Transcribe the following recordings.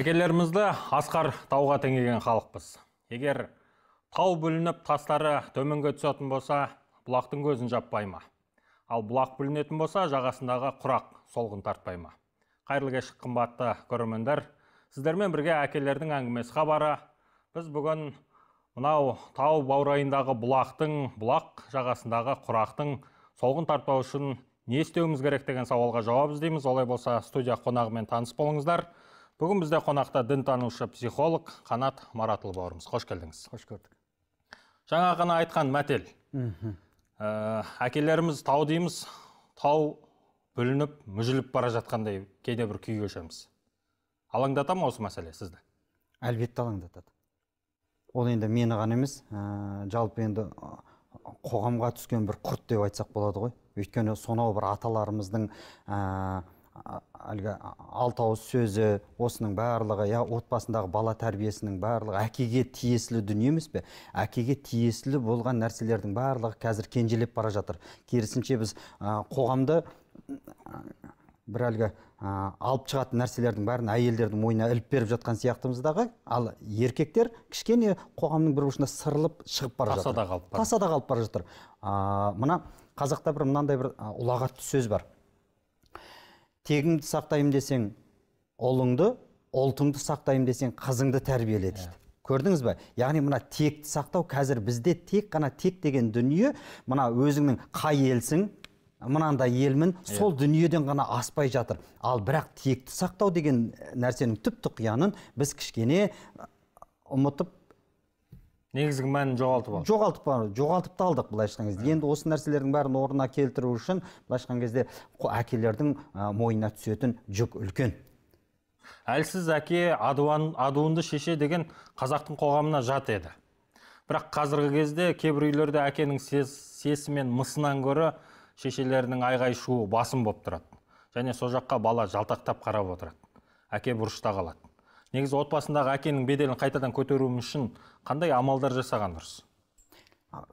әкелерімізді асқар тауға теңеген халықпыз егер тау бүлініп тастары төменге түсетін болса бұлақтың көзін жаппай ма ал бұлақ бүлінетін болса жағасындағы құрақ солғын тартпай ма қайырлы кеш қымбатты көрермендер сіздермен бірге әкелердің әңгімесі хабары біз бүгін мынау тау баурайындағы бұлақтың бұлақ жағасындағы құрақтың солғын тартпау үшін не істеуіміз керек деген сауалға жауап іздейміз олай болса студия қонағымен таныс болыңыздар бүгін бізде қонақта дінтанушы психолог қанат маратұлы бауырымыз қош келдіңіз қош көрдік жаңа ғана айтқан мәтел мхм ә, әкелеріміз тау дейміз тау бүлініп мүжіліп бара жатқандай кейде бір күй кешеміз алаңдата ма осы мәселе сізді әлбетте алаңдатады ол енді мені ғана емес ә, жалпы енді қоғамға түскен бір құрт деп айтсақ болады ғой өйткені сонау бір аталарымыздың ә, әлгі алты ауыз сөзі осының барлығы иә отбасындағы бала тәрбиесінің барлығы әкеге тиесілі дүние емес пе әкеге тиесілі болған нәрселердің барлығы қазір кенжелеп бара жатыр керісінше біз ә, қоғамды бір әлгі ә, алып шығатын нәрселердің бәрін әйелдердің мойнына іліп беріп жатқан сияқтымыз дағы ал еркектер кішкене қоғамның бір бұрышына сырылып шығып бара жатыр тасада қалып бара жатыр ә, мына қазақта бір мынандай бір ұлағатты сөз бар тегіңді сақтаймын десең ұлыңды ұлтыңды сақтаймын десең қызыңды тәрбиеле дейді yeah. көрдіңіз бе яғни мына текті сақтау қазір бізде тек қана тек деген дүние мына өзіңнің қай елсің мынандай елмін сол дүниеден ғана аспай жатыр ал бірақ текті сақтау деген нәрсенің түп тұқиянын біз кішкене ұмытып негізгі мәнін жоғалтып алды жоғалтып жоғалтып та алдық былайша айтқан кезде енді осы нәрселердің бәрін орнына келтіру үшін былайша айтқан кезде әкелердің мойнына түсетін жүк үлкен әлсіз әке адуан, адуынды шеше деген қазақтың қоғамына жат еді бірақ қазіргі кезде кейбір үйлерде әкенің сес, сесі мен мысынан гөрі шешелерінің айғай шуы басым болып тұрады және сол жаққа бала жалтақтап қарап отырады әке бұрышта қалады негізі отбасындағы әкенің беделін қайтадан көтеруіміз үшін қандай амалдар жасаған дұрыс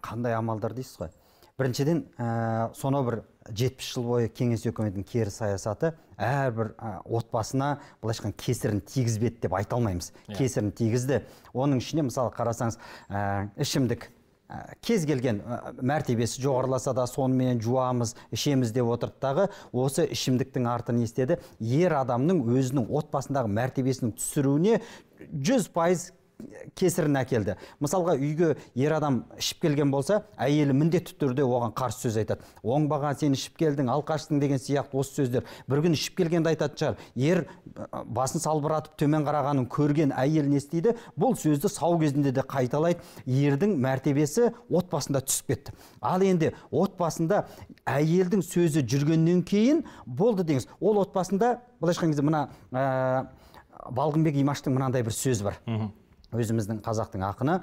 қандай амалдар дейсіз ғой біріншіден ә, сонау бір жетпіс жыл бойы кеңес үкіметінің кері саясаты әрбір ә, отбасына былайша айтқанда кесірін тигізбеді деп айта алмаймыз yeah. Иә. кесірін тигізді оның ішіне мысалы қарасаңыз ә, ішімдік Ә, кез келген ә, мәртебесі жоғарыласа да сонымен жуамыз ішеміз деп отырды дағы осы ішімдіктің арты не істеді ер адамның өзінің отбасындағы мәртебесінің түсіруіне жүз пайыз кесірін әкелді мысалға үйге ер адам ішіп келген болса әйелі міндетті түрде оған қарсы сөз айтады оңбаған сен ішіп келдің алқашсың деген сияқты осы сөздер бір күн ішіп келгенде айтатын шығар ер басын салбыратып төмен қарағанын көрген әйел не істейді бұл сөзді сау кезінде де қайталайды ердің мәртебесі отбасында түсіп кетті ал енді отбасында әйелдің сөзі жүргеннен кейін болды деңіз ол отбасында былайша айтқан кезде мына ә, балғынбек имаштың мынандай бір сөзі бар өзіміздің қазақтың ақыны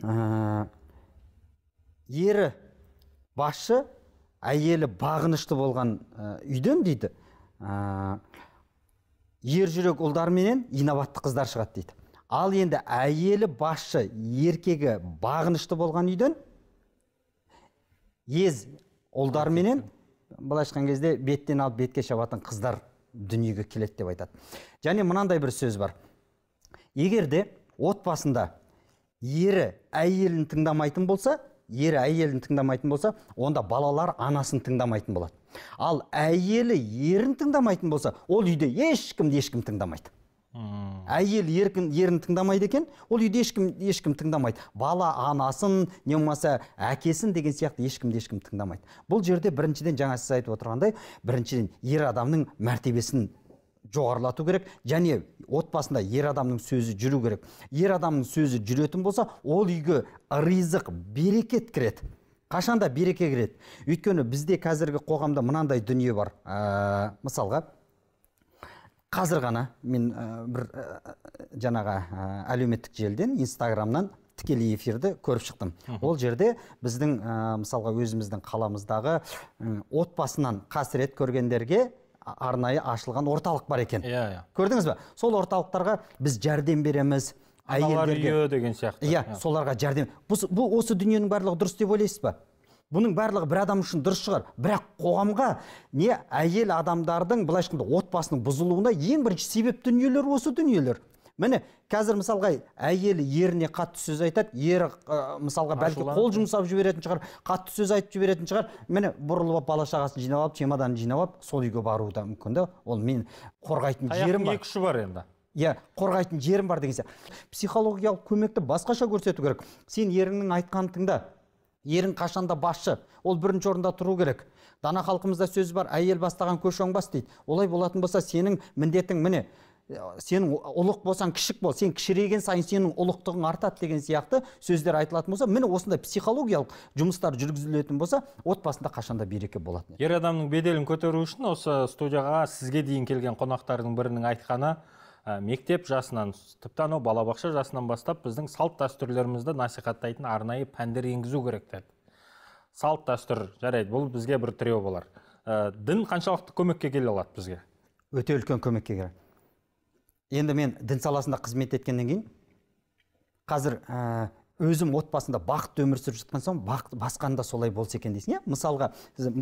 ә, ері басшы әйелі бағынышты болған ә, үйден дейді ә, ер жүрек ұлдарменен инабатты қыздар шығады дейді ал енді әйелі басшы еркегі бағынышты болған үйден ез ұлдарменен былайша айтқан кезде беттен алып бетке шабатын қыздар дүниеге келеді деп айтады және мынандай бір сөз бар егер де отбасында ері әйелін тыңдамайтын болса ері әйелін тыңдамайтын болса онда балалар анасын тыңдамайтын болады ал әйелі ерін тыңдамайтын болса ол үйде ешкімді ешкім тыңдамайды әйел еркін, ерін тыңдамайды екен ол үйде ешкім ешкім тыңдамайды бала анасын не болмаса әкесін деген сияқты ешкімді ешкім тыңдамайды бұл жерде біріншіден жаңа сіз айтып отырғандай біріншіден ер адамның мәртебесін жоғарылату керек және отбасында ер адамның сөзі жүру керек ер адамның сөзі жүретін болса ол үйге ризық берекет кіреді қашанда береке кіреді өйткені бізде қазіргі қоғамда мынандай дүние бар ә, мысалға қазір ғана мен ә, бір ә, жаңағы ә, әлеуметтік желіден инстаграмнан тікелей эфирді көріп шықтым ол жерде біздің ә, мысалға өзіміздің қаламыздағы ә, отбасынан қасірет көргендерге арнайы ашылған орталық бар екен иә иә көрдіңіз бе сол орталықтарға біз жәрдем береміз әйелдерге деген сияқты иә соларға жәрдем бұл, осы дүниенің барлығы дұрыс деп ойлайсыз ба бұның барлығы бір адам үшін дұрыс шығар бірақ қоғамға не әйел адамдардың былайша айтқанда отбасының бұзылуына ең бірінші себеп дүниелер осы дүниелер міне қазір мысалға әйелі еріне қатты сөз айтады ері мысалға бәлкім қол жұмсап жіберетін шығар қатты сөз айтып жіберетін шығар міне бұрылып алып бала шағасын жинап алып чемоданын жинап алып сол үйге баруы да мүмкін да ол мен қорғайтын жерім бар екі ұшы бар енді иә қорғайтын жерім бар деген сияқты психологиялық көмекті басқаша көрсету керек сен еріңнің айтқанын тыңда ерің қашанда басшы ол бірінші орында тұру керек дана халқымызда сөз бар әйел бастаған көш оңбас дейді олай болатын болса сенің міндетің міне Э, сен ұлық болсаң кішік бол сен кішірейген сайын сенің ұлықтығың артады деген сияқты сөздер айтылатын болса міне осындай психологиялық жұмыстар жүргізілетін болса отбасында қашанда береке болатын ер адамның беделін көтеру үшін осы студияға сізге дейін келген қонақтардың бірінің айтқаны ә, мектеп жасынан тіпті анау балабақша жасынан бастап біздің салт дәстүрлерімізді насихаттайтын арнайы пәндер енгізу керек деді салт дәстүр жарайды бұл бізге бір тіреу болар ә, дін қаншалықты көмекке келе алады бізге өте үлкен көмекке келеді енді мен дін саласында қызмет еткеннен кейін қазір э, өзім отбасында бақытты өмір сүріп жатқан соң бақыт басқанда солай болса екен дейсің иә мысалға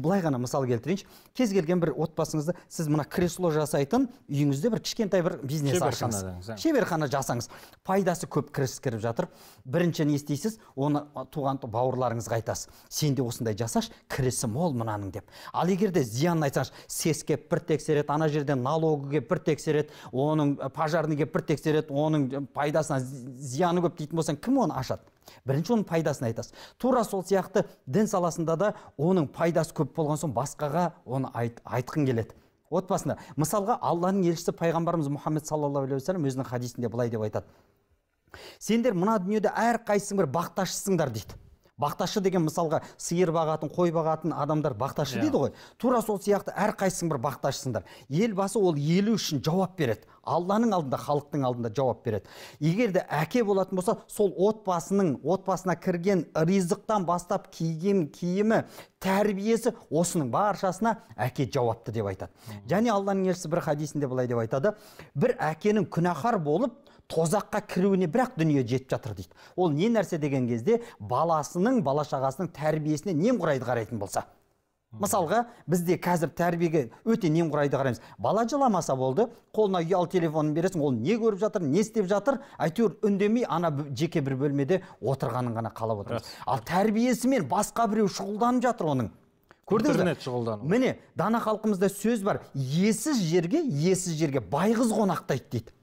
былай ғана мысал келтірейінші кез келген бір отбасыңызды сіз мына кресло жасайтын үйіңізде бір кішкентай бір бизнес ашыңыз шеберхана жасаңыз пайдасы көп кіріс кіріп жатыр бірінші не істейсіз оны туған бауырларыңызға айтасыз сен де осындай жасашы кірісі мол мынаның деп ал егер де зиянын айтсаңыз сэс келіп бір тексереді ана жерде налогы келіп бір тексереді оның пожарный келіп бір тексереді оның пайдасына зияны көп дейтін болсаң кім оны ашады бірінші оның пайдасын айтасыз тура сол сияқты дін саласында да оның пайдасы көп болған соң басқаға оны айт, айтқың келеді отбасында мысалға алланың елшісі пайғамбарымыз мұхаммед саллаллаху алейхи вассалам өзінің хадисінде былай деп айтады сендер мына дүниеде әрқайсың бір бақташысыңдар дейді бақташы деген мысалға сиыр бағатын қой бағатын адамдар бақташы yeah. Иә. дейді ғой тура сол сияқты әрқайсың бір бақташысыңдар елбасы ол елі үшін жауап береді алланың алдында халықтың алдында жауап береді егер де әке болатын болса сол отбасының отбасына кірген ризықтан бастап киген киімі тәрбиесі осының баршасына әке жауапты деп айтады және алланың елшісі бір хадисінде былай деп айтады бір әкенің күнәһар болып тозаққа кіруіне ақ дүние жетіп жатыр дейді ол не нәрсе деген кезде баласының бала шағасының тәрбиесіне немқұрайды қарайтын болса мысалға бізде қазір тәрбиеге өте немқұрайды қараймыз бала жыламаса болды қолына ұялы телефонын бересің ол не көріп жатыр не істеп жатыр әйтеуір үндемей ана жеке бір бөлмеде отырғанын ғана қалап отырмыз ал тәрбиесімен басқа біреу шұғылданып жатыр оның көрдіңіз ба міне дана халқымызда сөз бар иесіз жерге иесіз жерге байғыз қонақтайды дейді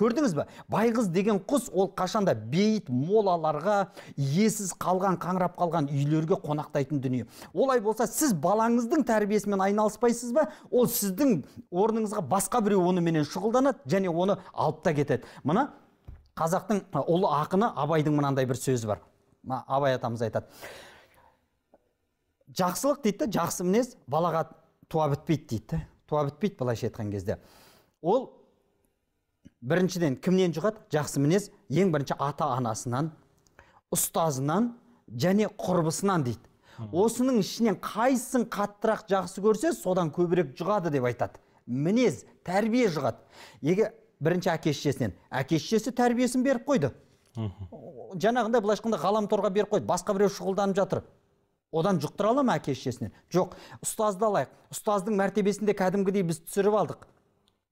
көрдіңіз бе байғыз деген құс ол қашанда бейіт молаларға иесіз қалған қаңырап қалған үйлерге қонақтайтын дүние олай болса сіз балаңыздың тәрбиесімен айналыспайсыз ба ол сіздің орныңызға басқа біреу оныменен шұғылданады және оны алып та кетеді мына қазақтың ұлы ақыны абайдың мынандай бір сөзі бар абай атамыз айтады жақсылық дейді жақсы мінез балаға туа бітпейді дейді туа бітпейді былайша айтқан кезде ол біріншіден кімнен жұғады жақсы мінез ең бірінші ата анасынан ұстазынан және құрбысынан дейді осының ішінен қайсысын қаттырақ жақсы көрсе содан көбірек жұғады деп айтады мінез тәрбие жұғады егер бірінші әке шешесінен әке шешесі тәрбиесін беріп қойды жаңағындай былайша айтқанда ғаламторға беріп қойды басқа біреу шұғылданып жатыр одан жұқтыра ала ма әке шешесінен жоқ ұстазды алайық ұстаздың де кәдімгідей біз түсіріп алдық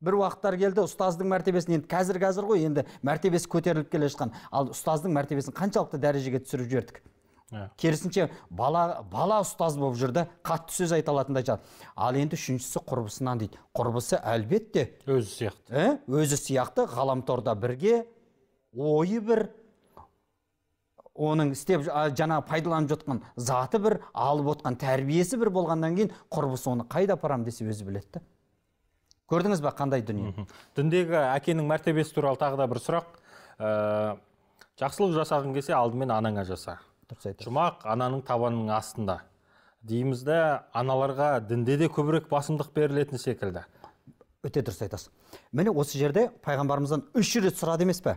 бір уақыттар келді ұстаздың мәртебесін енді қазір қазір ғой енді мәртебесі көтеріліп келе жатқан ал ұстаздың мәртебесін қаншалықты дәрежеге түсіріп жібердік ә. керісінше бала бала ұстаз болып жүр да қатты сөз айта алатындай жат ал енді үшіншісі құрбысынан дейді құрбысы әлбетте өзі сияқты ә? өзі сияқты ғаламторда бірге ойы бір оның істеп жаңағы пайдаланып жатқан заты бір алып отқан тәрбиесі бір болғаннан кейін құрбысы оны қайда апарамын десе өзі біледі көрдіңіз ба қандай дүние діндегі әкенің мәртебесі туралы тағы да бір сұрақ ә, жақсылық жасағың келсе алдымен анаңа жаса дұрыс айтасыз жұмақ ананың табанының астында дейміз де аналарға дінде де көбірек басымдық берілетін секілді өте дұрыс айтасыз міне осы жерде пайғамбарымыздан үш рет сұрады емес пе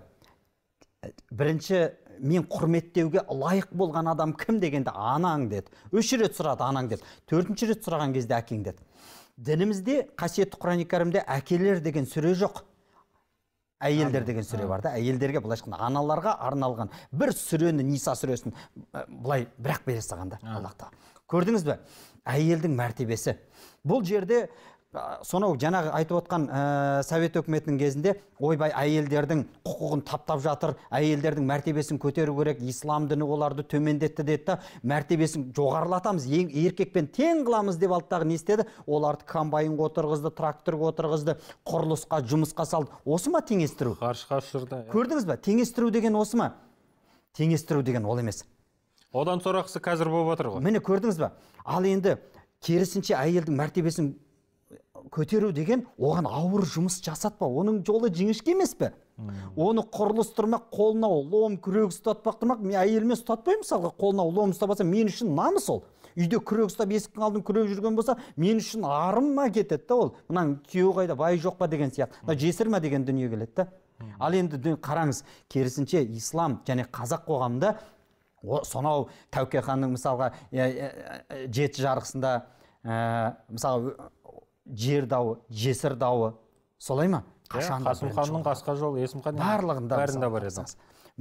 бірінші мен құрметтеуге лайық болған адам кім дегенде анаң деді үш рет сұрады анаң деді төртінші рет сұраған кезде әкең деді дінімізде қасиетті құран кәрімде әкелер деген сүре жоқ әйелдер деген сүре бар да әйелдерге былайша айтқанда аналарға арналған бір сүрені ниса сүресін былай бірақ бере салған да аллах көрдіңіз бе әйелдің мәртебесі бұл жерде сонау жаңағы айтып отқан ә, совет өкіметінің кезінде ойбай әйелдердің құқығын таптап жатыр әйелдердің мәртебесін көтеру керек ислам діні оларды төмендетті деді да мәртебесін жоғарылатамыз еркекпен тең қыламыз деп алды дағы не істеді оларды комбайнға отырғызды тракторға отырғызды құрылысқа жұмысқа салды осы ма теңестіру ғарышқа ұшырды иә. көрдіңіз ба теңестіру деген осы ма теңестіру деген ол емес одан сорақысы қазір болып жатыр ғой міне көрдіңіз ба ал енді керісінше әйелдің мәртебесін көтеру деген оған ауыр жұмыс жасатпа оның жолы жіңішке емес пе оны құрылыстырмақ қолына лом күрек ұстатпақ тұрмақ мен әйеліме ұстатпаймын мысалға қолына лом ұстап алса мен үшін намыс ол үйде күрек ұстап есіктің алдын күреп жүрген болса мен үшін арым ма кетеді да ол мынаның күйеуі қайда бай жоқ па деген сияқты мына жесір ма деген дүние келеді да ал енді қараңыз керісінше ислам және қазақ қоғамында сонау тәуке ханның мысалға жеті жарғысында ә, мысалы жер дауы жесір дауы солай ма иә, қашан қасым ханның қасқа жолы есім барлығында бәрінде бар еді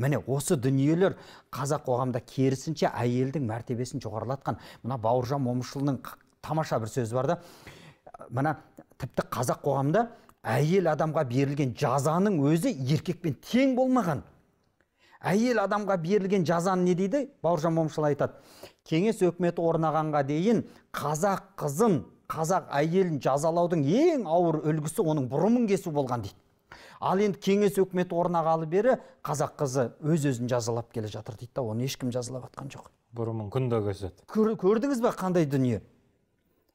міне осы дүниелер қазақ қоғамында керісінше әйелдің мәртебесін жоғарылатқан мына бауыржан момышұлының тамаша бір сөзі бар да мына тіпті қазақ қоғамында әйел адамға берілген жазаның өзі еркекпен тең болмаған әйел адамға берілген жазаны не дейді бауыржан момышұлы айтады кеңес өкіметі орнағанға дейін қазақ қызын қазақ әйелін жазалаудың ең ауыр үлгісі оның бұрымын кесу болған дейді ал енді кеңес өкіметі орнағалы бері қазақ қызы өз өзін жазалап келе жатыр дейді да оны ешкім жазалап жатқан жоқ бұрымын күнде кеседі Көр, көрдіңіз ба қандай дүние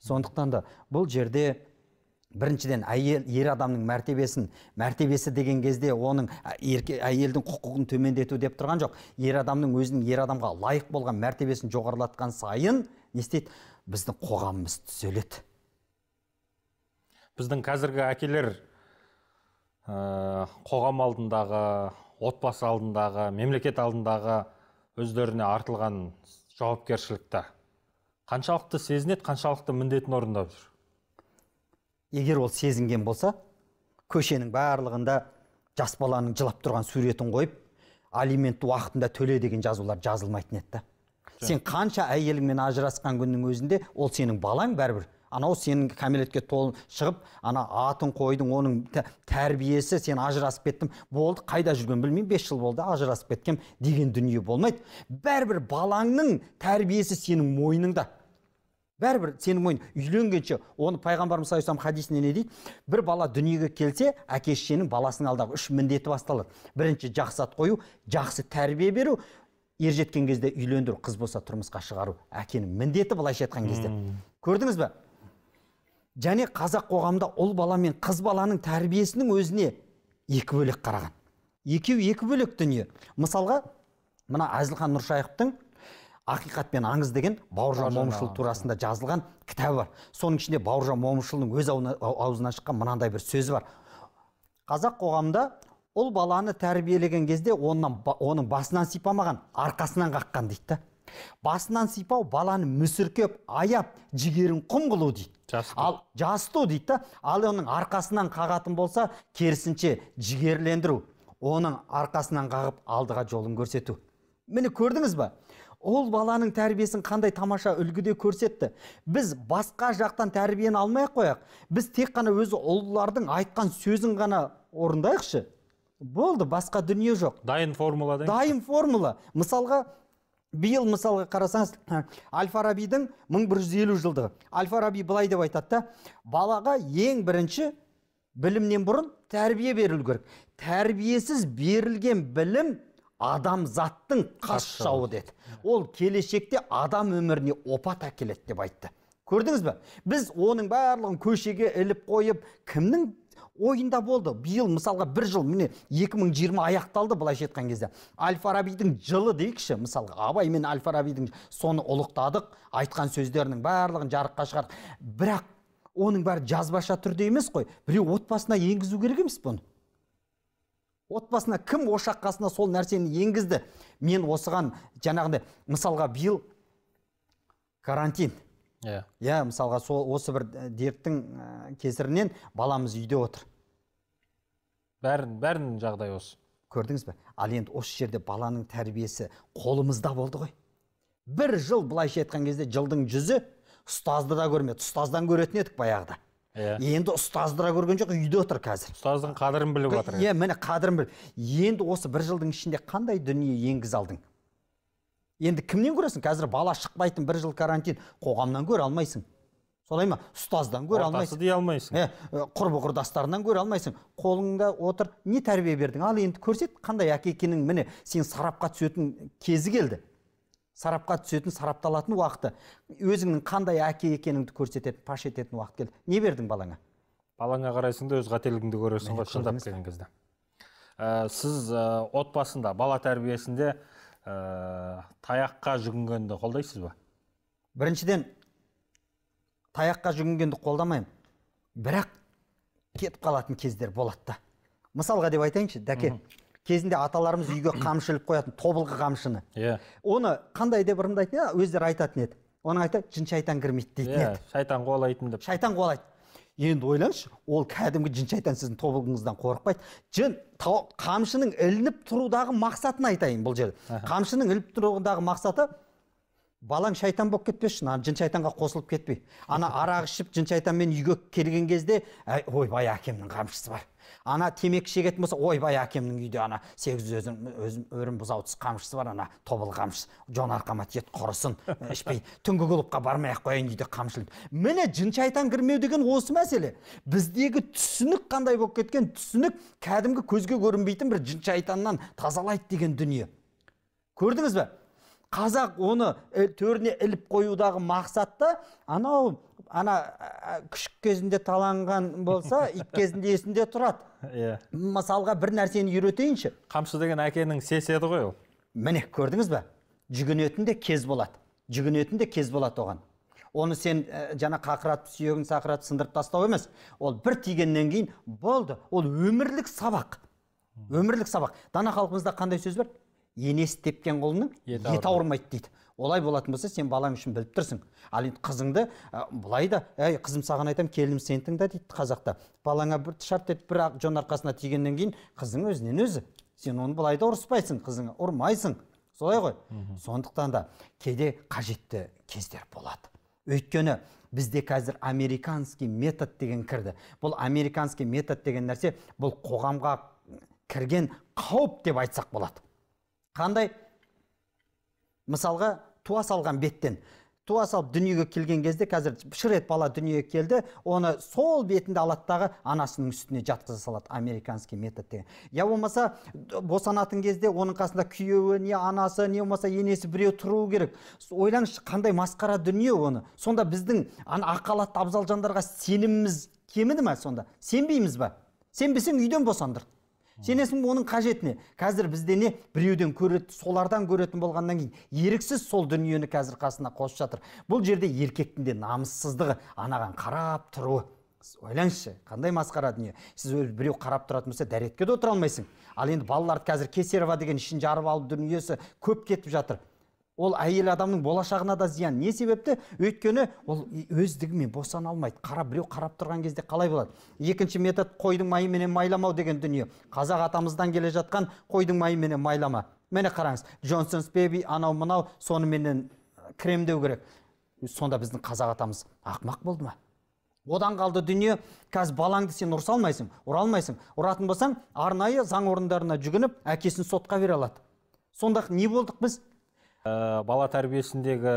сондықтан да бұл жерде біріншіден әйел ер адамның мәртебесін мәртебесі деген кезде оның ерке, әйелдің құқығын төмендету деп тұрған жоқ ер адамның өзінің ер адамға лайық болған мәртебесін жоғарылатқан сайын не істейді біздің қоғамымыз түзеледі біздің қазіргі әкелер ә, қоғам алдындағы отбасы алдындағы мемлекет алдындағы өздеріне артылған жауапкершілікті қаншалықты сезінеді қаншалықты міндетін орындап жүр егер ол сезінген болса көшенің барлығында жас баланың жылап тұрған суретін қойып алиментті уақытында төле деген жазулар жазылмайтын еді сен қанша әйеліңмен ажырасқан күннің өзінде ол сенің балаң бәрібір анау сенің кәмелетке толып шығып ана атын қойдың оның тәрбиесі сен ажырасып кеттім болды қайда жүрген білмеймін бес жыл болды ажырасып кеткем деген дүние болмайды бәрібір балаңның тәрбиесі сенің мойныңда бәрібір сенің мойын үйленгенше оны пайғамбарымыз саллаллаху хадисінде не дейді бір бала дүниеге келсе әке шешенің баласының алдағы үш міндеті басталады бірінші жақсы ат қою жақсы тәрбие беру ер жеткен кезде үйлендіру қыз болса тұрмысқа шығару әкенің міндеті былайша айтқан кезде hmm. көрдіңіз бе және қазақ қоғамында ұл бала мен қыз баланың тәрбиесінің өзіне екі бөлек қараған екеуі екі бөлек дүние мысалға мына әзілхан нұршайықовтың ақиқат пен аңыз деген бауыржан момышұлы турасында жазылған кітабы бар соның ішінде бауыржан момышұлының өз аузынан шыққан мынандай бір сөзі бар қазақ қоғамында ол баланы тәрбиелеген кезде оның басынан сипамаған арқасынан қаққан дейді да басынан сипау баланы мүсіркеп аяп жігерін құм қылу дейді ал жасыту дейді да ал оның арқасынан қағатын болса керісінше жігерлендіру оның арқасынан қағып алдыға жолын көрсету міне көрдіңіз ба ол баланың тәрбиесін қандай тамаша үлгіде көрсетті біз басқа жақтан тәрбиені алмай ақ қояйық біз тек қана өзі ұлылардың айтқан сөзін ғана орындайықшы болды басқа дүние жоқ дайын формула дайын формула мысалға биыл мысалға қарасаңыз әл фарабидің 1150 жылдығы әл фараби былай деп айтады да балаға ең бірінші білімнен бұрын тәрбие берілу керек тәрбиесіз берілген білім адамзаттың қас жауы деді ол келешекте адам өміріне опат әкеледі деп айтты көрдіңіз бе біз оның барлығын көшеге іліп қойып кімнің ойында болды биыл мысалға бір жыл міне 2020 аяқталды былайша айтқан кезде әл фарабидің жылы дейікші мысалға абай мен әл фарабидің соны ұлықтадық айтқан сөздерінің барлығын жарыққа шығардық бірақ оның бәрі жазбаша түрде емес қой біреу отбасына енгізу керек емес бұны отбасына кім ошаққасына сол нәрсені енгізді мен осыған жаңағыдай мысалға биыл карантин иә иә мысалға сол осы бір э, дерттің э, кесірінен баламыз үйде отыр бәрін бәрін жағдайы осы көрдіңіз бе ал енді осы жерде баланың тәрбиесі қолымызда болды ғой бір жыл былайша айтқан кезде жылдың жүзі ұстазды да көрмеді ұстаздан көретін едік баяғыда иә енді ұстазды да көрген жоқ үйде отыр қазір ұстаздың қадірін біліп отыр иә міне қадірін енді осы бір жылдың ішінде қандай дүние енгізе алдың енді кімнен көресің қазір бала шықпайтын бір жыл карантин қоғамнан көре алмайсың солай ма ұстаздан көре алмайсың дей алмайсың ә, құрбы құрдастарынан көре алмайсың қолыңда отыр не тәрбие бердің ал енді көрсет қандай әке екенің міне сен сарапқа түсетін кезі келді сарапқа түсетін сарапталатын уақыты өзіңнің қандай әке екеніңді көрсететін паш ететін уақыт келді не бердің балаңа балаңа қарайсың да өз қателігіңді көресің ғой шындап келген кезде ә, сіз ә, отбасында бала тәрбиесінде ә, таяққа жүгінгенді қолдайсыз ба біріншіден таяққа жүгінгенді қолдамаймын бірақ кетіп қалатын кездер болады да мысалға деп айтайыншы дәке кезінде аталарымыз үйге қамшы іліп қоятын тобылғы қамшыны иә yeah. оны қандай деп ырымдайтын өздері айтатын еді оның айтады жын шайтан кірмейді дейтін иә, еді шайтан қуалайтын деп шайтан қуалайды енді ойлаңызшы ол кәдімгі жын шайтан сіздің тобылғыңыздан қорықпайды жын қамшының ілініп тұрудағы мақсатын айтайын бұл жерде қамшының іліп тұрудағы мақсаты балаң шайтан болып үшін ана жын шайтанға қосылып кетпей ана арақ ішіп жын шайтанмен үйге келген кезде ойбай әкемнің қамшысы бар ана темекі шегетін болса ойбай әкемнің үйде ана сегіз өзім, өзім өрім бұзаутыз қамшысы бар ана тобыл қамшысы жон арқама тиеді құрысын ішпей түнгі клубқа бармай ақ қояйын үйде қамшы міне жын шайтан кірмеу деген осы мәселе біздегі түсінік қандай болып кеткен түсінік кәдімгі көзге көрінбейтін бір жын шайтаннан тазалайды деген дүние көрдіңіз бе қазақ оны э, төріне іліп қоюдағы мақсатты анау ана күшік кезінде таланған болса ит кезінде есінде тұрады иә yeah. мысалға бір нәрсені үйретейінші қамшы деген әкенің сесі еді ғой ол міне көрдіңіз ба жүгінетін де кез болады жүгінетін де кез болады оған оны сен ә, жаңа қақыратып сүйегін сақыратып сындырып тастау емес ол бір тигеннен кейін болды ол өмірлік сабақ өмірлік сабақ дана халқымызда қандай сөз бар енесі тепкен құлынның еті ауырмайды дейді олай болатын болса сен балаң үшін біліп тұрсың ал енді қызыңды ә, былай да әй қызым саған айтамын келінім сен тыңда дейді қазақта балаңа бір шарт етіп бір жон арқасына тигеннен кейін қызың өзінен өзі сен оны былай да ұрыспайсың қызыңа ұрмайсың солай ғой Үху. сондықтан да кейде қажетті кездер болады өйткені бізде қазір американский метод деген кірді бұл американский метод деген нәрсе бұл қоғамға кірген қауіп деп айтсақ болады қандай мысалға туа салған беттен туа салып дүниеге келген кезде қазір шыр бала дүниеге келді оны сол бетінде алады дағы анасының үстіне жатқыза салады американский метод деген я болмаса босанатын кезде оның қасында күйеуі не анасы не болмаса енесі біреу тұруы керек ойлаңызшы қандай масқара дүние оны сонда біздің ана халатты абзал жандарға сеніміміз кеміді ма сонда сенбейміз ба сенбесең үйден босандыр сенесің бе оның қажетіне қазір бізде не біреуден көреді солардан көретін болғаннан кейін еріксіз сол дүниені қазір қасына қосып жатыр бұл жерде еркектің де намыссыздығы анаған қарап тұруы ойлаңызшы қандай масқара дүние сіз біреу қарап тұратын болса дәретке де отыра алмайсың ал енді балаларды қазір кесерова деген ішін жарып алып дүниесі көп кетіп жатыр ол әйел адамның болашағына да зиян не себепті өйткені ол өздігімен босана алмайды қара біреу қарап тұрған кезде қалай болады екінші метод қойдың майыменен майламау деген дүние қазақ атамыздан келе жатқан қойдың майыменен майлама міне қараңыз джонсонс беби анау мынау соныменен кремдеу керек сонда біздің қазақ атамыз ақымақ болды ма одан қалды дүние қазір балаңды сен ұрса алмайсың ұра алмайсың ұратын болсаң арнайы заң орындарына жүгініп әкесін сотқа бере алады сонда не болдық біз ә, бала тәрбиесіндегі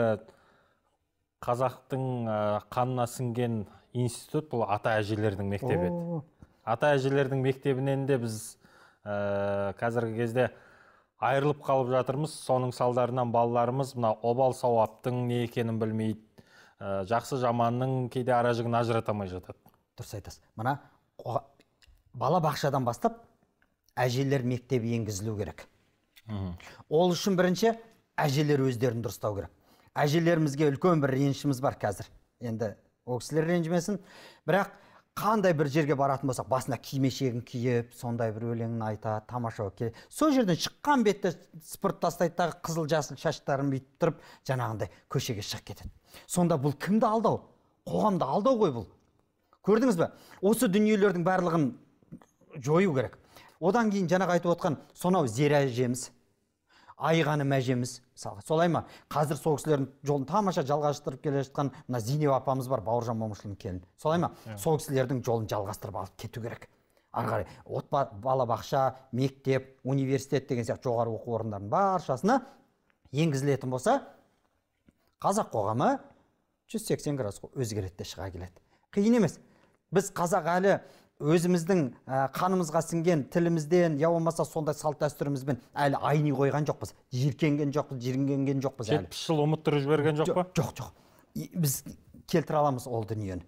қазақтың э, қанына сіңген институт бұл ата әжелердің мектебі еді ата әжелердің мектебінен де біз ә, қазіргі кезде айырылып қалып жатырмыз соның салдарынан балаларымыз мына обал сауаптың не екенін білмейді ә, жақсы жаманның кейде жігін ажырата алмай жатады дұрыс айтасыз мына бала бақшадан бастап әжелер мектебі енгізілу керек Үм. ол үшін бірінші әжелер өздерін дұрыстау керек әжелерімізге үлкен бір ренішіміз бар қазір енді ол кісілер ренжімесін бірақ қандай бір жерге баратын болсақ басына кимешегін киіп сондай бір өлеңін айтады тамаша сол жерден шыққан бетте сыпырып тастайды дағы қызыл жасыл шаштарын бүйтіп тұрып жаңағындай көшеге шығып кетеді сонда бұл кімді алдау қоғамды алдау ғой бұл көрдіңіз бе осы дүниелердің барлығын жою керек одан кейін жаңағы айтып отқан сонау зере әжеміз айғаным әжеміз мысалға солай ма қазір сол кісілердің жолын тамаша жалғастырып келе жатқан мына зейнеп апамыз бар бауыржан момышұлының келіні солай ма иә. сол кісілердің жолын жалғастырып алып кету керек ары қарай отба балабақша мектеп университет деген сияқты жоғары оқу орындарының баршасына енгізілетін болса қазақ қоғамы 180 градусқа өзгереді де шыға келеді қиын емес біз қазақ әлі өзіміздің қанымызға сіңген тілімізден я болмаса сондай салт дәстүрімізбен әлі айни қойған жоқпыз жиіркенген жоқпыз жиіркенген жоқпыз әлі жетпіс жыл ұмыттырып жіберген жоқ па жоқ жоқ біз келтіре аламыз ол дүниені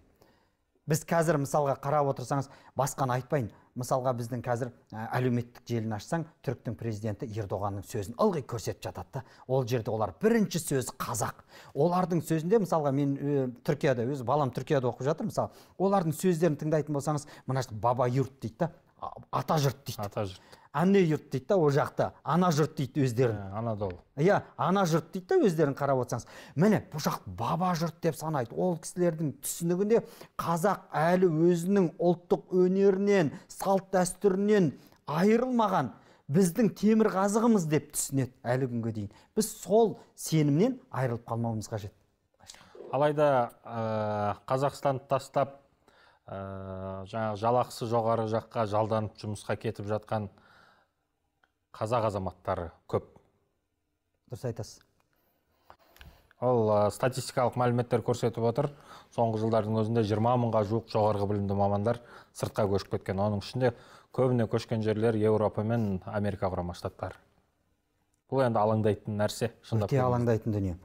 біз қазір мысалға қарап отырсаңыз басқаны айтпайын мысалға біздің қазір әлеуметтік желіні ашсаң түріктің президенті ердоғанның сөзін ылғи көрсетіп жатады да ол жерде олар бірінші сөз қазақ олардың сөзінде мысалға мен ө, э, түркияда өз балам түркияда оқып жатыр мысалы олардың сөздерін тыңдайтын болсаңыз мына баба юрт дейді да ата жұрт дейді ата жұрт әне жұрт дейді да ол жақта ана жұрт дейді өздерін ә, анадол иә ана жұрт дейді да өздерін қарап отырсаңыз міне бұл жақ баба жұрт деп санайды ол кісілердің түсінігінде қазақ әлі өзінің ұлттық өнерінен салт дәстүрінен айырылмаған біздің темір қазығымыз деп түсінеді әлі күнге дейін біз сол сенімнен айырылып қалмауымыз қажет алайда ә, қазақстанды тастап ә, жаңағы жалақысы жоғары жаққа жалданып жұмысқа кетіп жатқан қазақ азаматтары көп дұрыс айтасыз ол статистикалық мәліметтер көрсетіп отыр соңғы жылдардың өзінде жиырма мыңға жуық жоғарғы білімді мамандар сыртқа көшіп кеткен оның ішінде көбіне көшкен жерлер еуропа мен америка құрама штаттары бұл енді алаңдайтын нәрсе шындап өте алаңдайтын дүние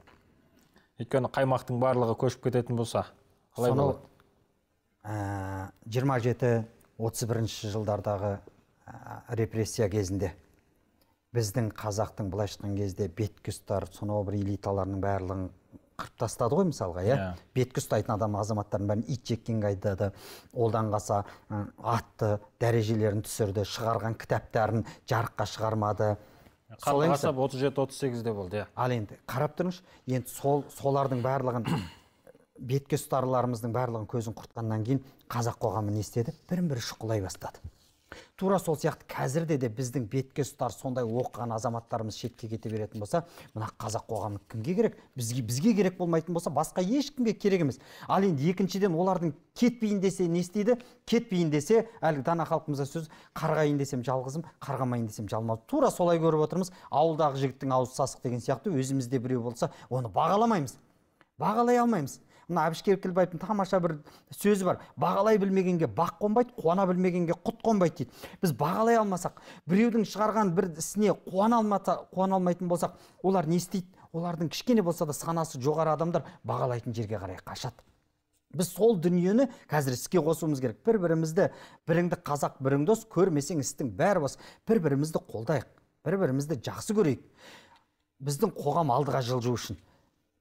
өйткені қаймақтың барлығы көшіп кететін болса қалай болады жиырма жеті отыз бірінші жылдардағы репрессия кезінде біздің қазақтың былайша айтқан кезде бетке ұстар сонау бір элиталарының барлығын қырып тастады ғой мысалға иә yeah. Иә. бетке ұстайтын адам азаматтардың бәрін ит жеккенге айдады одан қалса атты дәрежелерін түсірді шығарған кітаптарын жарыққа шығармады қарасап отыз жеті отыз сегізде болды иә ал енді қарап тұрыңызшы енді сол солардың барлығын бетке ұстарларымыздың барлығын көзін құртқаннан кейін қазақ қоғамы не істеді бірін бірі шұқылай бастады тура сол сияқты қазірде де біздің бетке ұстар сондай оқыған азаматтарымыз шетке кете беретін болса мына қазақ қоғамы кімге керек бізге бізге керек болмайтын болса басқа ешкімге керек емес ал енді екіншіден олардың кетпейін десе не істейді кетпейін десе әлгі дана халқымызда сөз қарғайын десем жалғызым қарғамайын десем жалмауыз тура солай көріп отырмыз ауылдағы жігіттің аузы сасық деген сияқты өзімізде біреу болса оны бағаламаймыз бағалай алмаймыз мына әбіш кекілбаевтың тамаша бір сөзі бар бағалай білмегенге бақ қонбайды қуана білмегенге құт қонбайды дейді біз бағалай алмасақ біреудің шығарған бір ісіне қуана алмата, қуана алмайтын болсақ олар не істейді олардың кішкене болса да санасы жоғары адамдар бағалайтын жерге қарай қашады біз сол дүниені қазір іске қосуымыз керек бір бірімізді біріңді қазақ бірің дос көрмесең істің бәрі бос бір бірімізді қолдайық бір бірімізді жақсы көрейік біздің қоғам алдыға жылжу үшін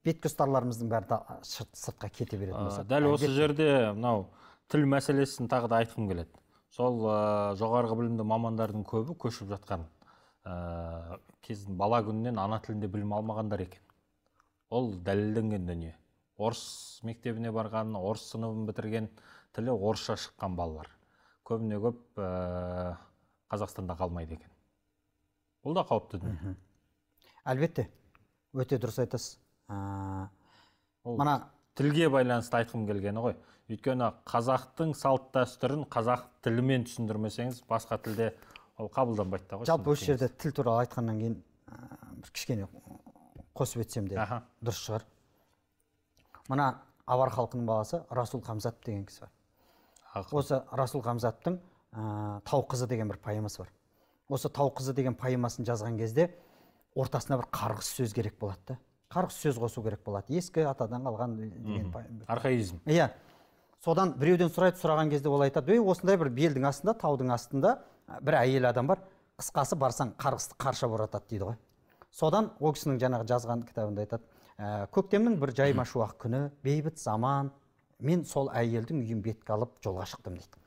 бетке ұстарларымыздың бәрі да сыртқа кете береді болса дәл осы жерде мынау тіл мәселесін тағы да айтқым келеді сол ә, жоғарғы білімді мамандардың көбі көшіп жатқан ә, кезін бала күнінен ана тілінде білім алмағандар екен ол дәлелденген дүние орыс мектебіне барған орыс сыныбын бітірген тілі орысша шыққан балалар көбіне көп ә, қазақстанда қалмайды екен бұл да қауіпті дүние әлбетте өте дұрыс айтасыз мына тілге байланысты айтқым келгені ғой өйткені қазақтың салт дәстүрін қазақ тілімен түсіндірмесеңіз басқа тілде ол қабылданбайды да ғой жалпы осы жерде тіл туралы айтқаннан кейін бір кішкене қосып өтсем де дұрыс шығар мына авар халқының баласы расул қамзатов деген кісі бар осы расул қамзатовтың ә, тау қызы деген бір поэмасы бар осы тау қызы деген поэмасын жазған кезде ортасына бір қарғыс сөз керек болады да қарғыс сөз қосу керек болады ескі атадан қалған деген архаизм иә содан біреуден сұрайды сұраған кезде ол айтады ей осындай бір белдің астында таудың астында бір әйел адам бар қысқасы барсаң қарғысты қарша боратады дейді ғой содан ол кісінің жаңағы жазған кітабында айтады ә, көктемнің бір жайма шуақ күні бейбіт заман мен сол әйелдің үйін бетке алып жолға шықтым дейді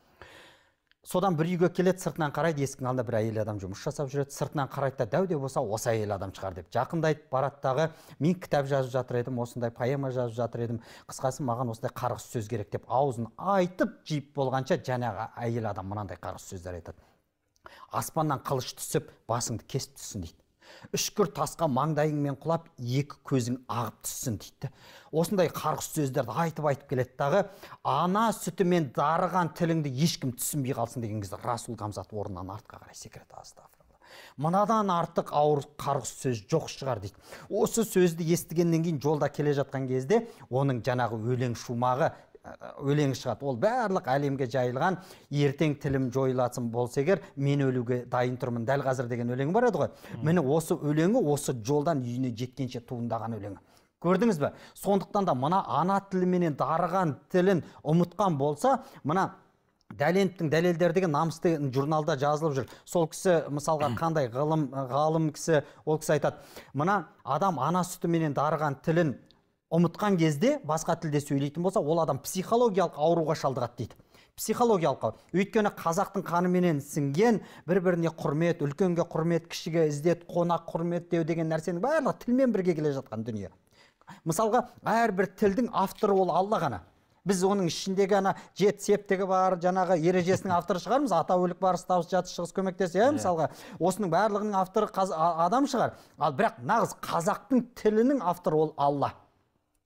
содан бір үйге келеді сыртынан қарайды есіктің алдында бір әйел адам жұмыс жасап жүреді сыртынан қарайды да дәу де болса осы әйел адам шығар деп жақындайды барады дағы мен кітап жазып жатыр едім осындай поэма жазып жатыр едім қысқасы маған осындай қарғыс сөз керек деп аузын айтып жиып болғанша жаңағы әйел адам мынандай қарғыс сөздер айтады аспаннан қылыш түсіп басыңды кесіп түссін дейді үшкір тасқа маңдайыңмен құлап екі көзің ағып түссін дейді осындай қарғыс сөздерді айтып айтып келеді дағы ана сүтімен дарыған тіліңді ешкім түсінбей қалсын деген кезде расул гамзат орнынан артқа қарай секіреді мынадан артық ауыр қарғыс сөз жоқ шығар дейді осы сөзді естігеннен кейін жолда келе жатқан кезде оның жаңағы өлең шумағы өлең шығады ол барлық әлемге жайылған ертең тілім жойылатын болса егер мен өлуге дайын тұрмын дәл қазір деген өлеңі бар еді ғой міне осы өлеңі осы жолдан үйіне жеткенше туындаған өлеңі көрдіңіз бе сондықтан да мына ана тіліменен дарыған тілін ұмытқан болса мына дәленовтің дәлелдер деген намыс журналда жазылып жүр сол кісі мысалға қандай ғылым ғалым кісі ол кісі айтады мына адам ана сүтіменен дарыған тілін ұмытқан кезде басқа тілде сөйлейтін болса ол адам психологиялық ауруға шалдығады дейді психологиялық ауру өйткені қазақтың қаныменен сіңген бір біріне құрмет үлкенге құрмет кішіге іздет қонақ құрметтеу деген нәрсенің барлығы тілмен бірге келе жатқан дүние мысалға әрбір тілдің авторы ол алла ғана біз оның ішіндегі ана жеті септігі бар жаңағы ережесінің авторы шығармыз ата өлік барыс табыс жатыс шығыс көмектес иә, иә мысалға осының барлығының авторы адам шығар ал бірақ нағыз қазақтың тілінің авторы ол алла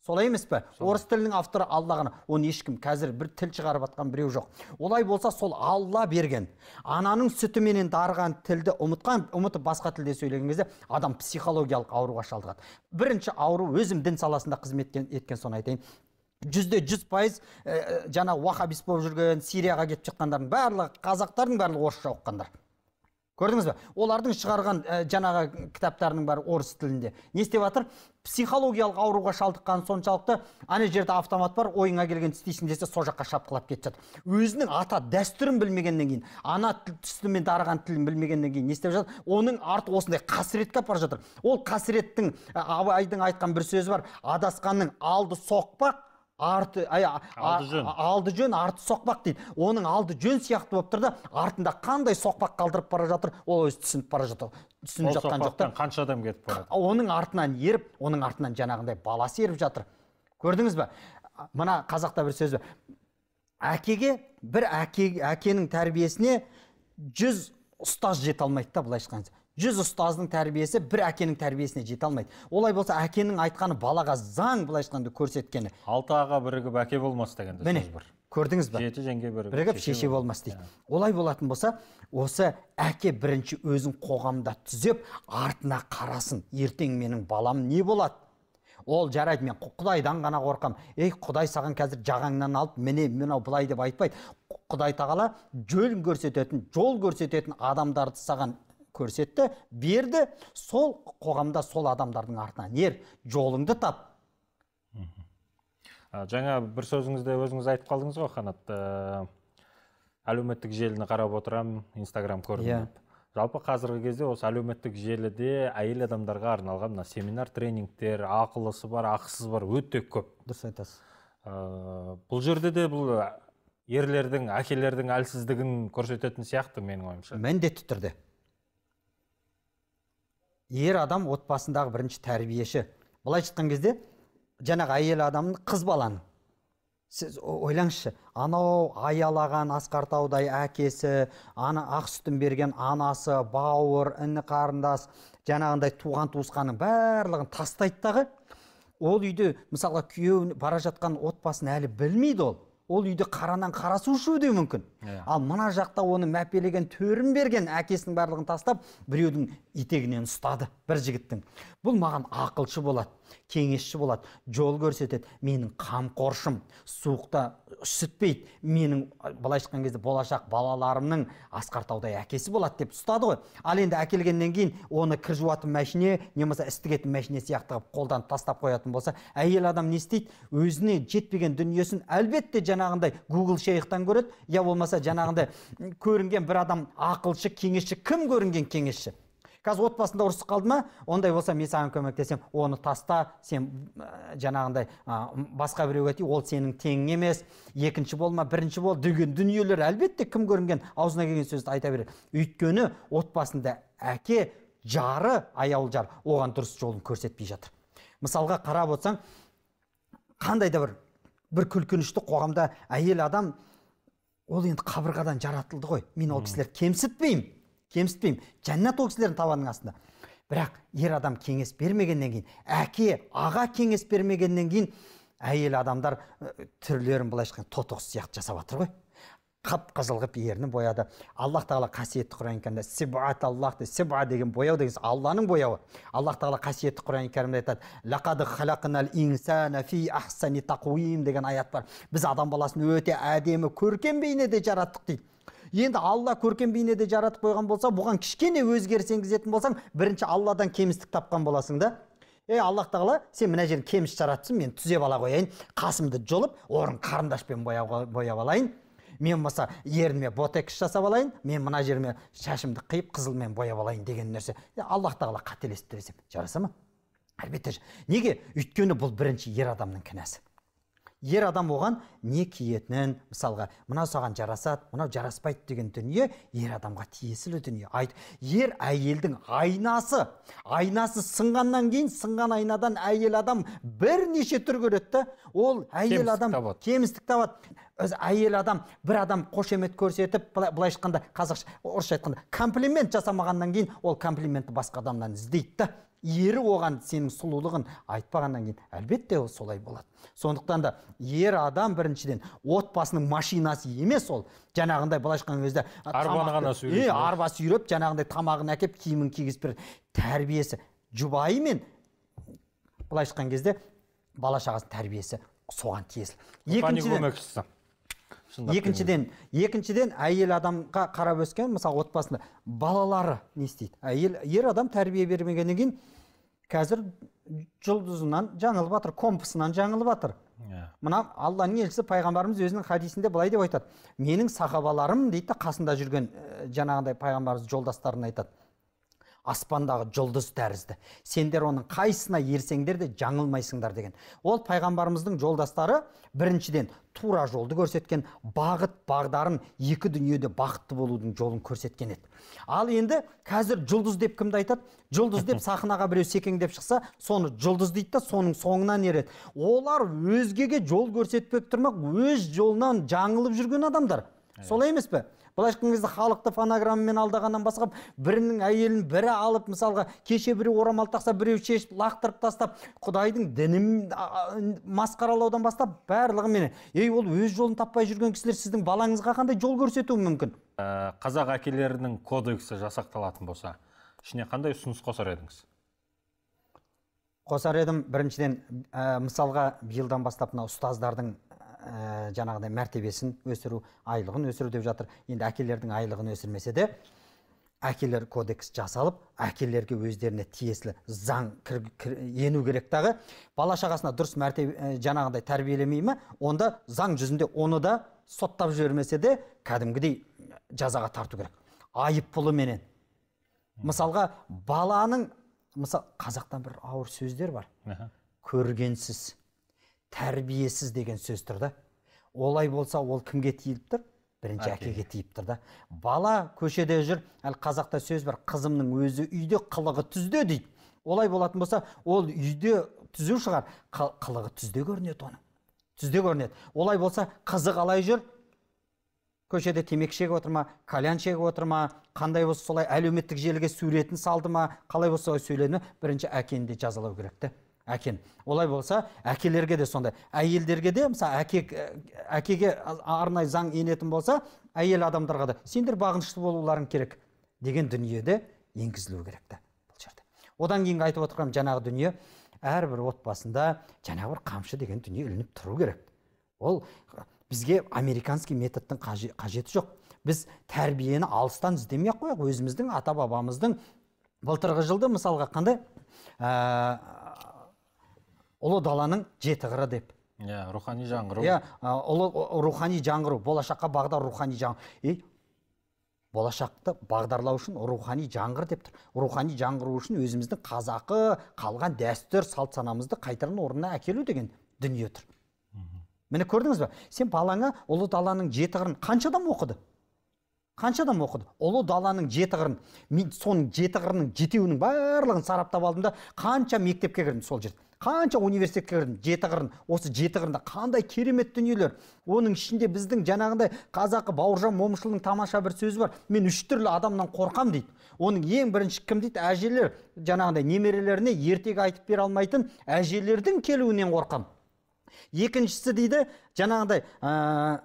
солай емес пе орыс тілінің авторы алла ғана оны ешкім қазір бір тіл шығарып жатқан біреу жоқ олай болса сол алла берген ананың сүтіменен дарыған тілді ұмытқан ұмытып басқа тілде сөйлеген кезде адам психологиялық ауруға шалдығады бірінші ауру өзім дін саласында қызмет еткен соны айтайын жүзде жүз пайыз ә, жаңа уахабист болып жүрген сирияға кетіп жатқандардың барлығы қазақтардың барлығы орысша оқығандар көрдіңіз бе олардың шығарған ә, жаңағы кітаптарының бәрі орыс тілінде не істеп жатыр психологиялық ауруға шалдыққан соншалықты ана жерде автомат бар ойыңа келгенді істейсің десе сол жаққа шапқылап кетіп жатыр өзінің ата дәстүрін білмегеннен кейін ана түсі мен дарыған тілін білмегеннен кейін не істеп жатыр оның арты осындай қасіретке апарып жатыр ол қасіреттің э, абайдың айтқан бір сөзі бар адасқанның алды соқпақ арты алды жөн арты соқпақ дейді оның алды жөн сияқты болып тұр да артында қандай соқпақ қалдырып бара жатыр ол өзі түсініп бара жатыр түсініп жатқан жоқ қанша адам кетіп барады оның артынан еріп оның артынан жаңағындай баласы еріп жатыр көрдіңіз ба мына қазақта бір сөз бар әкеге бір әке әкенің тәрбиесіне жүз ұстаз жете алмайды да былайша жүз ұстаздың тәрбиесі бір әкенің тәрбиесіне жете алмайды олай болса әкенің айтқаны балаға заң былайша айтқанда көрсеткені алты аға бірігіп әке болмас деген міне бір көрдіңіз ба жеті жеңге бірігіп бірігіп шеше болмас дейді иә. олай болатын болса осы әке бірінші өзін қоғамда түзеп артына қарасын ертең менің балам не болады ол жарайды мен құдайдан ғана қорқам. ей құдай саған қазір жағаңнан алып міне мынау былай деп айтпайды құдай тағала жөн көрсететін жол көрсететін адамдарды саған көрсетті берді сол қоғамда сол адамдардың артынан ер жолыңды тап жаңа бір сөзіңізде өзіңіз айтып қалдыңыз ғой қанат э, әлеуметтік желіні қарап отырамын инстаграм көрдім иә. жалпы қазіргі кезде осы әлеуметтік желіде әйел адамдарға арналған мына семинар тренингтер ақылысы бар ақысыз бар өте көп дұрыс айтасыз э, бұл жерде де бұл э, ерлердің әкелердің әлсіздігін көрсететін сияқты менің ойымша міндетті түрде ер адам отбасындағы бірінші тәрбиеші былайша айтқан кезде жаңағы әйел адамның қыз баланың сіз ойлаңызшы анау аялаған асқартаудай әкесі ана ақ сүтін берген анасы бауыр іні қарындас жаңағындай туған туысқанның барлығын тастайды дағы ол үйде мысалға күйеуі бара жатқан отбасын әлі білмейді ол ол үйде қаранан қара су ішуі де мүмкін yeah. Иә. ал мына жақта оны мәпелеген төрін берген әкесінің барлығын тастап біреудің етегінен ұстады бір жігіттің бұл маған ақылшы болады кеңесші болады жол көрсетеді менің қамқоршым суықта сүтпейді менің былайша айтқан кезде болашақ балаларымның асқар таудай әкесі болады деп ұстады ғой ал енді әкелгеннен кейін оны кір жуатын мәшине не болмаса іс сияқты қылып қолдан тастап қоятын болса әйел адам не істейді өзіне жетпеген дүниесін әлбетте жаңағындай гугл шейхтан көреді я болмаса жаңағындай көрінген бір адам ақылшы кеңесші кім көрінген кеңесші қазір отбасында ұрысып қалды ма ондай болса мен саған көмектесемін оны таста сен ә, жаңағындай ә, басқа біреуге ол сенің теңің емес екінші болма бірінші бол деген дүниелер әлбетте кім көрінген аузына келген сөзді айта береді өйткені отбасында әке жары аяулы жар оған дұрыс жолын көрсетпей жатыр мысалға қарап отырсаң қандай да бір бір күлкінішті қоғамда әйел адам ол енді қабырғадан жаратылды ғой мен ол кісілерді кемсітпеймін кемсітпеймін жәннат ол кісілердің табанының астында бірақ ер адам кеңес бермегеннен кейін әке аға кеңес бермегеннен кейін әйел адамдар түрлерін былайша айтқанда тотықұс сияқты жасап жатыр ғой қып қызыл қылып ернін бояды аллах тағала қасиетті құран кәрімде сибат аллах сиба деген бояу деген алланың бояуы аллах тағала қасиетті құран кәрімде айтады деген аят бар біз адам баласын өте әдемі көркем бейнеде жараттық дейді енді алла көркем бейнеде жаратып қойған болса бұған кішкене өзгеріс енгізетін болсаң бірінші алладан кемістік тапқан боласың да ей аллах тағала сен мына жерін кеміс жаратсын мен түзеп ала қояйын қасымды жұлып орын қарындашпен бояп алайын мен болмаса еріме ботекс жасап алайын мен мына жеріме шашымды қиып қызылмен бояп алайын деген нәрсе аллах тағала қателесіпті десем жараса ма әлбетте неге өйткені бұл бірінші ер адамның кінәсі ер адам оған не киетінін мысалға мынау саған жарасады мынау жараспайды деген дүние ер адамға тиесілі дүние Айт, ер әйелдің айнасы айнасы сынғаннан кейін сынған айнадан әйел адам бірнеше түр көреді ол әйел адам кемістік табады Өз әйел адам бір адам қошемет көрсетіп былайша айтқанда қазақша орысша айтқанда комплимент жасамағаннан кейін ол комплиментті басқа адамнан іздейді да ері оған сенің сұлулығын айтпағаннан кейін әлбетте ол солай болады сондықтан да ер адам біріншіден отбасының машинасы емес ол жаңағындай былайша айтқан кезде арбаны ғана сүйреп е арба сүйреп жаңағындай тамағын әкеп киімін кигізіп береді тәрбиесі жұбайы мен былайша айтқан кезде бала шағасының тәрбиесі соған тиесілі екіншіден екіншіден екіншіден әйел адамға қарап өскен мысалы отбасында балалары не істейді әйел ер адам тәрбие бермегеннен кейін қазір жұлдызынан жаңылып жатыр компасынан жаңылып жатыр иә мына алланың елшісі пайғамбарымыз өзінің хадисінде былай деп айтады менің сахабаларым дейді қасында жүрген э, жаңағындай пайғамбарымыз жолдастарына айтады аспандағы жұлдыз тәрізді сендер оның қайсына ерсеңдер де жаңылмайсыңдар деген ол пайғамбарымыздың жолдастары біріншіден тура жолды көрсеткен бағыт бағдарын екі дүниеде бақытты болудың жолын көрсеткен еді ал енді қазір жұлдыз деп кімді айтады жұлдыз деп сахнаға біреу деп шықса соны жұлдыз дейді да соның соңынан ереді олар өзгеге жол көрсетпек тұрмақ өз жолынан жаңылып жүрген адамдар солай емес пе былайша айтқан кезде халықты фонограммамен алдағаннан басқа бірінің әйелін бірі алып мысалға кеше біреу орамал тақса біреу шешіп лақтырып тастап құдайдың дінін масқаралаудан бастап барлығымен ей ол өз жолын таппай жүрген кісілер сіздің балаңызға қандай жол көрсетуі мүмкін ә, қазақ әкелерінің кодексі жасақталатын болса ішіне қандай ұсыныс қосар едіңіз қосар едім біріншіден ә, мысалға биылдан бастап ұстаздардың ә, э, жаңағыдай мәртебесін өсіру айлығын өсіру деп жатыр енді әкелердің айлығын өсірмесе де әкелер кодекс жасалып әкелерге өздеріне тиесілі заң ену керек тағы бала шағасына дұрыс мәртебе ә, э, жаңағыдай тәрбиелемей онда заң жүзінде оны да соттап жібермесе де кәдімгідей жазаға тарту керек айыппұлыменен мысалға баланың мысалы қазақтан бір ауыр сөздер бар көргенсіз тәрбиесіз деген сөз тұр да олай болса ол кімге тиіліп тұр бірінші әкеге тиіп тұр да бала көшеде жүр әл қазақта сөз бар қызымның өзі үйде қылығы түзде дейді олай болатын болса ол үйде түзу шығар қылығы түзде көрінеді оның түзде көрінеді олай болса қызы қалай жүр көшеде темекі шегіп отыр ма кальян шегіп отыр ма қандай болса солай әлеуметтік желіге суретін салды ма қалай болса солай сөйледі ма бірінші әкені де жазалау керек та Әкен, олай болса әкелерге де сондай әйелдерге де мысалы әке э, әкеге арнайы заң енетін болса әйел адамдарға да сендер бағынышты болуларың керек деген дүниеде енгізілу керек та бұл жерде одан кейінгі айтып отырған жаңағы дүние әрбір отбасында жаңағы бір қамшы деген дүние ілініп тұру керек ол бізге американский методтың қажеті жоқ біз тәрбиені алыстан іздемей ақ қояйық өзіміздің ата бабамыздың былтырғы жылды мысалға қандай ә, ұлы даланың жеті қыры деп иә рухани жаңғыру иә ұлы рухани жаңғыру болашаққа бағдар рухани жаңғыру и болашақты бағдарлау үшін рухани жаңғыр деп тұр рухани жаңғыру үшін өзіміздің қазақы қалған дәстүр салт санамызды қайтарын орнына әкелу деген дүние тұр міне көрдіңіз ба сен балаңа ұлы даланың жеті қырын қанша адам оқыды қанша адам оқыды ұлы даланың жеті қырын мен соның жеті қырының жетеуінің барлығын сараптап алдым да қанша мектепке кірдім сол жерде қанша университетке кірдім жеті қырын осы жеті қырында қандай керемет дүниелер оның ішінде біздің жаңағындай қазақы бауыржан момышұлының тамаша бір сөзі бар мен үш түрлі адамнан қорқам дейді оның ең бірінші кім дейді әжелер жаңағындай немерелеріне ертегі айтып бере алмайтын әжелердің келуінен қорқам екіншісі дейді жаңағындай ә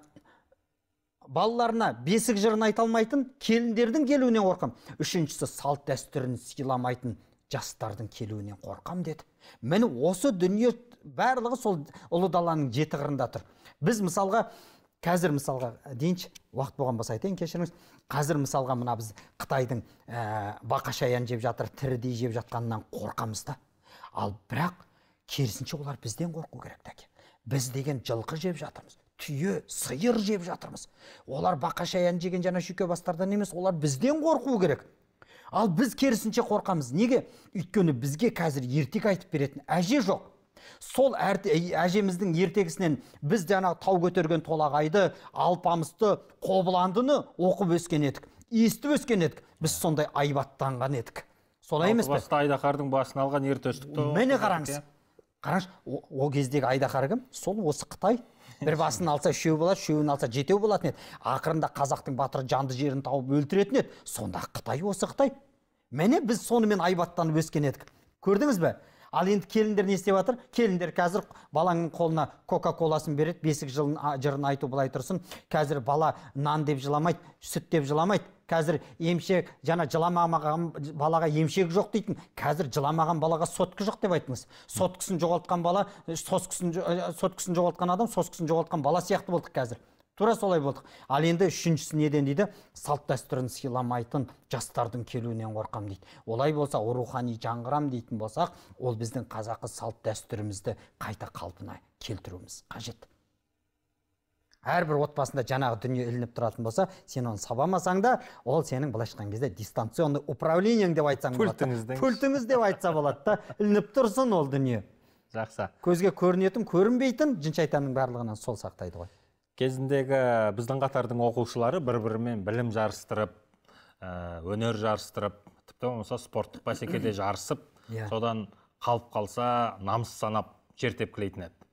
балаларына бесік жырын айта алмайтын келіндердің келуінен қорқам үшіншісі салт дәстүрін сыйламайтын жастардың келуінен қорқам деді міне осы дүние барлығы сол ұлы даланың жеті қырында тұр біз мысалға қазір мысалға э, дейінші уақыт болған болса айтайын кешіріңіз қазір мысалға мына біз қытайдың ә, э, шаян жеп жатыр тірідей жеп жатқанынан қорқамыз да ал бірақ керісінше олар бізден қорқу керек тәке біз деген жылқы жеп жатырмыз түйе сиыр жеп жатырмыз олар шаян жеген жаңа бастардан емес олар бізден қорқу керек ал біз керісінше қорқамыз неге өйткені бізге қазір ертек айтып беретін әже жоқ сол әжеміздің ертегісінен біз жаңағы тау көтерген толағайды алпамысты қобыландыны оқып өскен едік естіп өскен едік біз сондай айбаттанған едік солай емес пе айдаһардың басын алған ер төстікті міне қараңыз иә? қараңызшы ол кездегі айдаһар кім сол осы қытай бір басын алса үшеу болады үшеуін алса жетеу болатын еді ақырында қазақтың батыры жанды жерін тауып өлтіретін еді сонда қытай осы қытай міне біз сонымен айбаттанып өскен едік көрдіңіз бе ал енді келіндер не істеп жатыр келіндер қазір баланың қолына кока коласын береді бесік жылын, жырын айту былай тұрсын қазір бала нан деп жыламайды сүт деп жыламайды қазір емшек жаңа жыламаған балаға емшек жоқ дейтін қазір жыламаған балаға соткі жоқ деп айтыңыз Соткісін жоғалтқан бала э, соткасын э, соткасын жоғалтқан адам соткасын жоғалтқан бала сияқты болдық қазір тура солай болдық ал енді үшіншісі неден дейді салт дәстүрін сыйламайтын жастардың келуінен қорқам дейді олай болса рухани жаңғырам дейтін болсақ ол біздің қазақы салт дәстүрімізді қайта қалпына келтіруіміз қажет әрбір отбасында жаңағы дүние ілініп тұратын болса сен оны сабамасаң да ол сенің былайша айтқан кезде дистанционный управлениең деп айтсаң болады пультіңіз деп айтса болады да ілініп тұрсын ол дүние жақсы көзге көрінетін көрінбейтін жын шайтанның барлығынан сол сақтайды ғой кезіндегі біздің қатардың оқушылары бір бірімен білім жарыстырып э, өнер жарыстырып тіпті болмаса спорттық бәсекеде жарысып иә. содан қалып қалса намыс санап жер тепкілейтін еді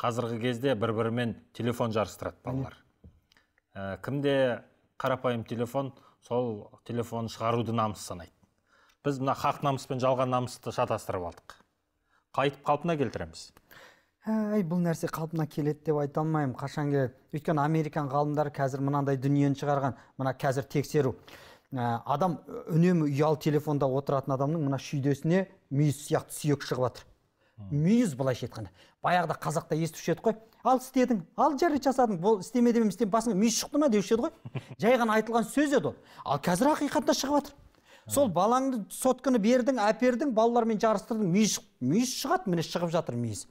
қазіргі кезде бір бірімен телефон жарыстырады балалар ә, кімде қарапайым телефон сол телефон шығаруды намыс санайды біз мына хақ намыс пен жалған намысты шатастырып алдық қайтып қалпына келтіреміз әй бұл нәрсе қалпына келеді деп айта алмаймын қашан келеді өйткені американ ғалымдары қазір мынандай дүниені шығарған мына қазір тексеру ә, адам үнемі ұялы телефонда отыратын адамның мына шүйдесіне мүйіз сияқты сүйек шығып жатыр мүйіз былайша айтқанда баяғыда қазақта естуші едік қой ал істедің ал жарайды жасадың бұл істемедім істеме басыңа мүйіз шықты ма деуші еді ғой жай ғана айтылған сөз еді ол ал қазір ақиқатта шығып жатыр сол балаңды сотканы бердің әпердің балалармен жарыстырдың мүйіз мүйіз шығады міне шығып жатыр мүйіз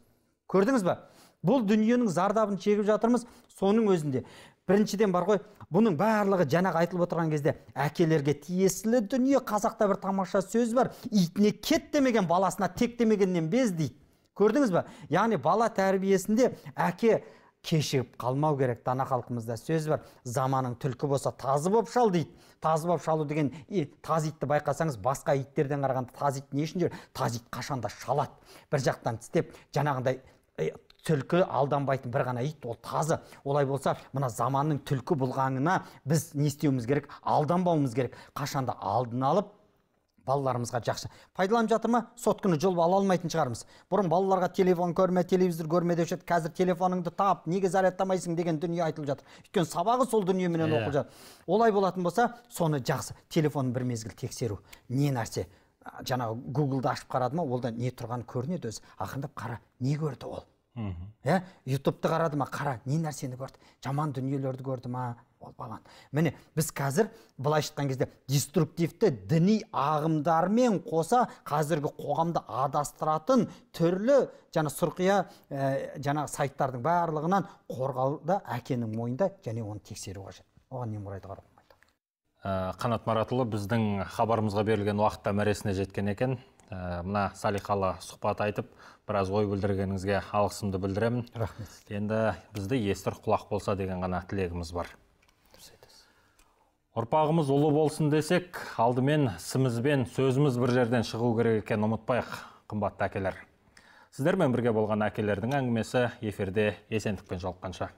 көрдіңіз ба бұл дүниенің зардабын шегіп жатырмыз соның өзінде біріншіден бар ғой бұның барлығы жаңағы айтылып отырған кезде әкелерге тиесілі дүние қазақта бір тамаша сөз бар итіне кет демеген баласына тек демегеннен без дейді көрдіңіз ба яғни бала тәрбиесінде әке кешігіп қалмау керек дана халқымызда сөз бар заманың түлкі болса тазы болып шал дейді тазы болып шалу деген таз итті байқасаңыз басқа иттерден қарағанда таз ит не үшін жүр таз ит қашанда шалады бір жақтан тістеп жаңағындай түлкі алданбайтын бір ғана ит ол тазы олай болса мына заманның түлкі бұлғаңына біз не істеуіміз керек алданбауымыз керек қашанда алдын алып балаларымызға жақсы пайдаланып жатыр ма сот жұлып ала алмайтын шығармыз бұрын балаларға телефон көрме телевизор көрме деуші еді қазір телефоныңды тап неге зарядтамайсың деген дүние айтылып жатыр өйткені сабағы сол дүниеменен иә. оқып оқылып жатыр олай болатын болса соны жақсы телефонын бір мезгіл тексеру не нәрсе жаңағы гуглды ашып қарады ма олда не тұрғаны көрінеді өзі ақырындап қара не көрді ол иә ютубты қарады ма қара не нәрсені көрді жаман дүниелерді көрді ма ол баланы міне біз қазір былайша айтқан кезде деструктивті діни ағымдармен қоса қазіргі қоғамды адастыратын түрлі жаңа сұрқия ә, жаңа сайттардың барлығынан қорғауда әкенің мойнында және оны тексеру қажет оған немұрайды қарау болмайды э, қанат маратұлы біздің хабарымызға берілген та мәресіне жеткен екен ә, мына салиқалы сұхбат айтып біраз ой білдіргеніңізге алғысымды білдіремін рахмет енді бізді естір құлақ болса деген ғана тілегіміз бар ұрпағымыз ұлы болсын десек алдымен ісіміз бен сөзіміз бір жерден шығу керек екенін ұмытпайық қымбатты әкелер сіздермен бірге болған әкелердің әңгімесі эфирде есендікпен жолыққанша